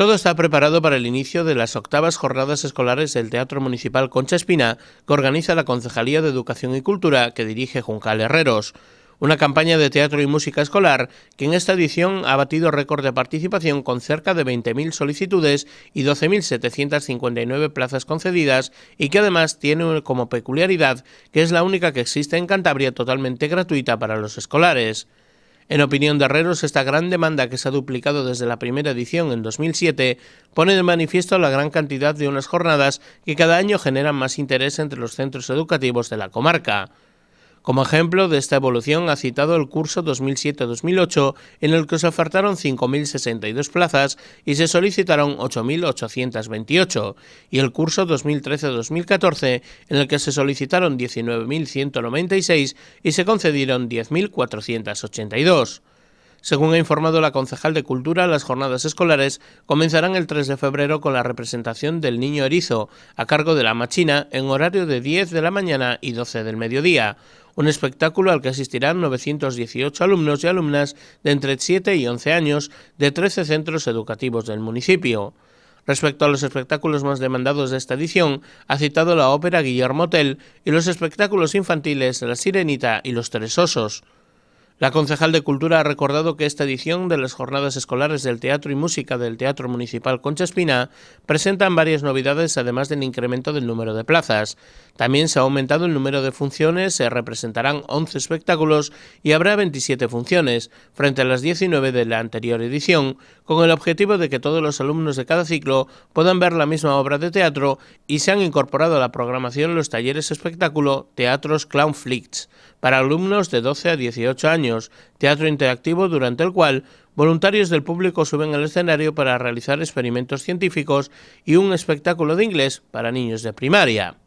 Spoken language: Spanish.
Todo está preparado para el inicio de las octavas jornadas escolares del Teatro Municipal Concha Espina, que organiza la Concejalía de Educación y Cultura, que dirige Juncal Herreros. Una campaña de teatro y música escolar que en esta edición ha batido récord de participación con cerca de 20.000 solicitudes y 12.759 plazas concedidas y que además tiene como peculiaridad que es la única que existe en Cantabria totalmente gratuita para los escolares. En opinión de Herreros, esta gran demanda que se ha duplicado desde la primera edición en 2007 pone de manifiesto la gran cantidad de unas jornadas que cada año generan más interés entre los centros educativos de la comarca. Como ejemplo de esta evolución ha citado el curso 2007-2008 en el que se ofertaron 5.062 plazas y se solicitaron 8.828 y el curso 2013-2014 en el que se solicitaron 19.196 y se concedieron 10.482. Según ha informado la concejal de Cultura, las jornadas escolares comenzarán el 3 de febrero con la representación del Niño Erizo, a cargo de la Machina, en horario de 10 de la mañana y 12 del mediodía. Un espectáculo al que asistirán 918 alumnos y alumnas de entre 7 y 11 años de 13 centros educativos del municipio. Respecto a los espectáculos más demandados de esta edición, ha citado la ópera Guillermo Tell y los espectáculos infantiles La Sirenita y Los Tres Osos. La concejal de Cultura ha recordado que esta edición de las Jornadas Escolares del Teatro y Música del Teatro Municipal Concha Espina presentan varias novedades además del incremento del número de plazas. También se ha aumentado el número de funciones, se representarán 11 espectáculos y habrá 27 funciones, frente a las 19 de la anterior edición, con el objetivo de que todos los alumnos de cada ciclo puedan ver la misma obra de teatro y se han incorporado a la programación los talleres espectáculo Teatros Clown Flicks para alumnos de 12 a 18 años teatro interactivo durante el cual voluntarios del público suben al escenario para realizar experimentos científicos y un espectáculo de inglés para niños de primaria.